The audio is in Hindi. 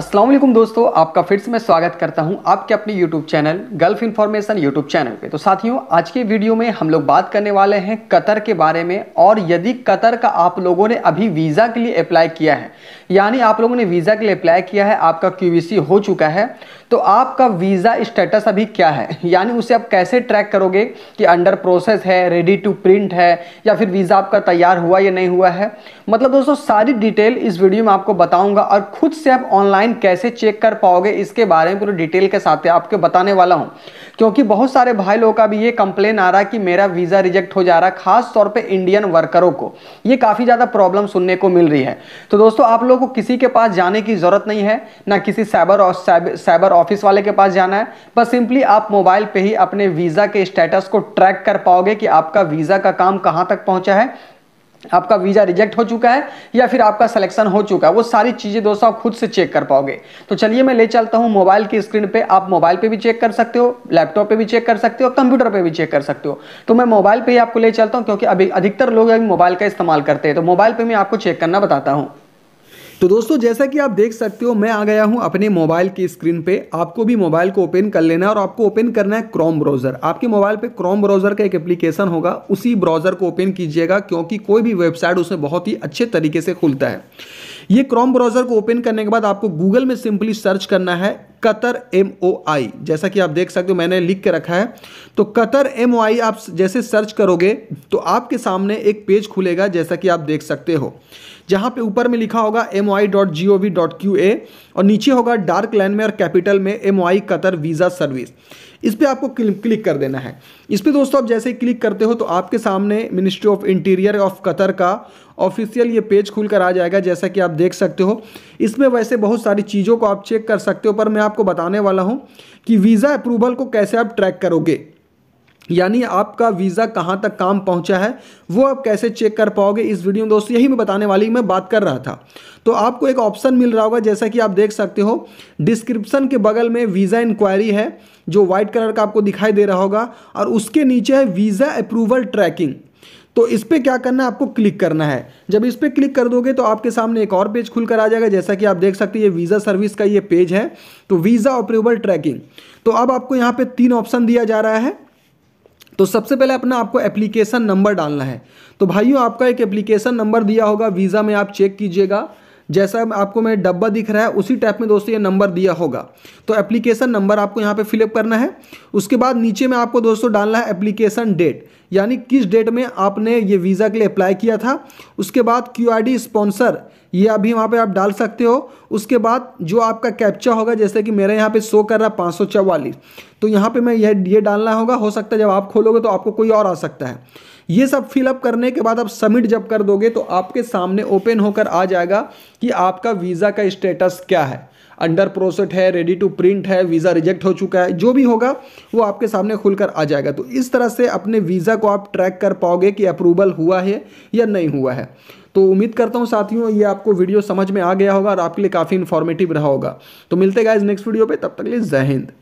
असलम दोस्तों आपका फिर से मैं स्वागत करता हूं आपके अपने YouTube channel gulf information YouTube channel पे तो साथियों आज के वीडियो में हम लोग बात करने वाले हैं कतर के बारे में और यदि कतर का आप लोगों ने अभी वीज़ा के लिए अप्लाई किया है यानी आप लोगों ने वीज़ा के लिए अप्लाई किया है आपका क्यू हो चुका है तो आपका वीज़ा स्टेटस अभी क्या है यानी उसे आप कैसे ट्रैक करोगे कि अंडर प्रोसेस है रेडी टू प्रिंट है या फिर वीज़ा आपका तैयार हुआ या नहीं हुआ है मतलब दोस्तों सारी डिटेल इस वीडियो में आपको बताऊँगा और खुद से आप ऑनलाइन ऑनलाइन कैसे चेक कर पाओगे इसके बारे में पूरी डिटेल के साथ आपको बताने वाला हूँ क्योंकि बहुत सारे भाई लोगों का भी ये कंप्लेन आ रहा है कि मेरा वीज़ा रिजेक्ट हो जा रहा है खास तौर पे इंडियन वर्करों को ये काफ़ी ज़्यादा प्रॉब्लम सुनने को मिल रही है तो दोस्तों आप लोगों को किसी के पास जाने की ज़रूरत नहीं है ना किसी साइबर साइबर ऑफिस वाले के पास जाना है बस सिंपली आप मोबाइल पर ही अपने वीज़ा के स्टेटस को ट्रैक कर पाओगे कि आपका वीज़ा का काम कहाँ तक पहुँचा है आपका वीज़ा रिजेक्ट हो चुका है या फिर आपका सिलेक्शन हो चुका है वो सारी चीज़ें दोस्तों आप खुद से चेक कर पाओगे तो चलिए मैं ले चलता हूँ मोबाइल की स्क्रीन पे आप मोबाइल पे भी चेक कर सकते हो लैपटॉप पे भी चेक कर सकते हो कंप्यूटर पे भी चेक कर सकते हो तो मैं मोबाइल पे ही आपको ले चलता हूँ क्योंकि अभी अधिकतर लोग अभी मोबाइल का इस्तेमाल करते हैं तो मोबाइल पर मैं आपको चेक करना बताता हूँ तो दोस्तों जैसा कि आप देख सकते हो मैं आ गया हूं अपने मोबाइल की स्क्रीन पे आपको भी मोबाइल को ओपन कर लेना है और आपको ओपन करना है क्रोम ब्राउज़र आपके मोबाइल पे क्रोम ब्राउज़र का एक एप्लीकेशन होगा उसी ब्राउज़र को ओपन कीजिएगा क्योंकि कोई भी वेबसाइट उसमें बहुत ही अच्छे तरीके से खुलता है ये क्रोम ब्राउज़र को ओपन करने के बाद आपको गूगल में सिंपली सर्च करना है कतर एम ओ आई जैसा कि आप देख सकते हो मैंने लिख के रखा है तो कतर एम ओ आई आप जैसे सर्च करोगे तो आपके सामने एक पेज खुलेगा जैसा कि आप देख सकते हो जहाँ पे ऊपर में लिखा होगा M I dot G O V dot Q A और नीचे होगा डार्क लाइन में और कैपिटल में M I Qatar visa service इस पर आपको क्लिक कर देना है इस पर दोस्तों आप जैसे ही क्लिक करते हो तो आपके सामने ministry of interior of Qatar का ऑफिशियल ये पेज खुल कर आ जाएगा जैसा कि आप देख सकते हो इसमें वैसे बहुत सारी चीज़ों को आप चेक कर सकते हो पर मैं आपको बताने वाला हूँ कि वीज़ा अप्रूवल को कैसे आप ट्रैक करोगे यानी आपका वीज़ा कहाँ तक काम पहुँचा है वो आप कैसे चेक कर पाओगे इस वीडियो में दोस्तों यही मैं बताने वाली मैं बात कर रहा था तो आपको एक ऑप्शन मिल रहा होगा जैसा कि आप देख सकते हो डिस्क्रिप्शन के बगल में वीज़ा इंक्वायरी है जो वाइट कलर का आपको दिखाई दे रहा होगा और उसके नीचे है वीज़ा अप्रूवल ट्रैकिंग तो इस पर क्या करना है आपको क्लिक करना है जब इस पर क्लिक कर दोगे तो आपके सामने एक और पेज खुलकर आ जाएगा जैसा कि आप देख सकते हैं ये वीज़ा सर्विस का ये पेज है तो वीज़ा अप्रूवल ट्रैकिंग तो अब आपको यहाँ पे तीन ऑप्शन दिया जा रहा है तो सबसे पहले अपना आपको एप्लीकेशन नंबर डालना है तो भाइयों आपका एक एप्लीकेशन नंबर दिया होगा वीज़ा में आप चेक कीजिएगा जैसा आपको मैं डब्बा दिख रहा है उसी टाइप में दोस्तों ये नंबर दिया होगा तो एप्लीकेशन नंबर आपको यहाँ पे फिलअप करना है उसके बाद नीचे में आपको दोस्तों डालना है एप्लीकेशन डेट यानी किस डेट में आपने ये वीज़ा के लिए अप्लाई किया था उसके बाद क्यू आई स्पॉन्सर ये अभी वहाँ पे आप डाल सकते हो उसके बाद जो आपका कैप्चा होगा जैसे कि मेरा यहाँ पे शो कर रहा है पाँच तो यहाँ पे मैं यह ये डालना होगा हो सकता है जब आप खोलोगे तो आपको कोई और आ सकता है ये सब फिलअप करने के बाद आप सबमिट जब कर दोगे तो आपके सामने ओपन होकर आ जाएगा कि आपका वीज़ा का स्टेटस क्या है अंडर प्रोसेट है रेडी टू प्रिंट है वीज़ा रिजेक्ट हो चुका है जो भी होगा वो आपके सामने खुलकर आ जाएगा तो इस तरह से अपने वीज़ा को आप ट्रैक कर पाओगे कि अप्रूवल हुआ है या नहीं हुआ है तो उम्मीद करता हूँ साथियों ये आपको वीडियो समझ में आ गया होगा और आपके लिए काफ़ी इन्फॉर्मेटिव रहा होगा तो मिलते गाइज नेक्स्ट वीडियो पर तब तक लिए जय हिंद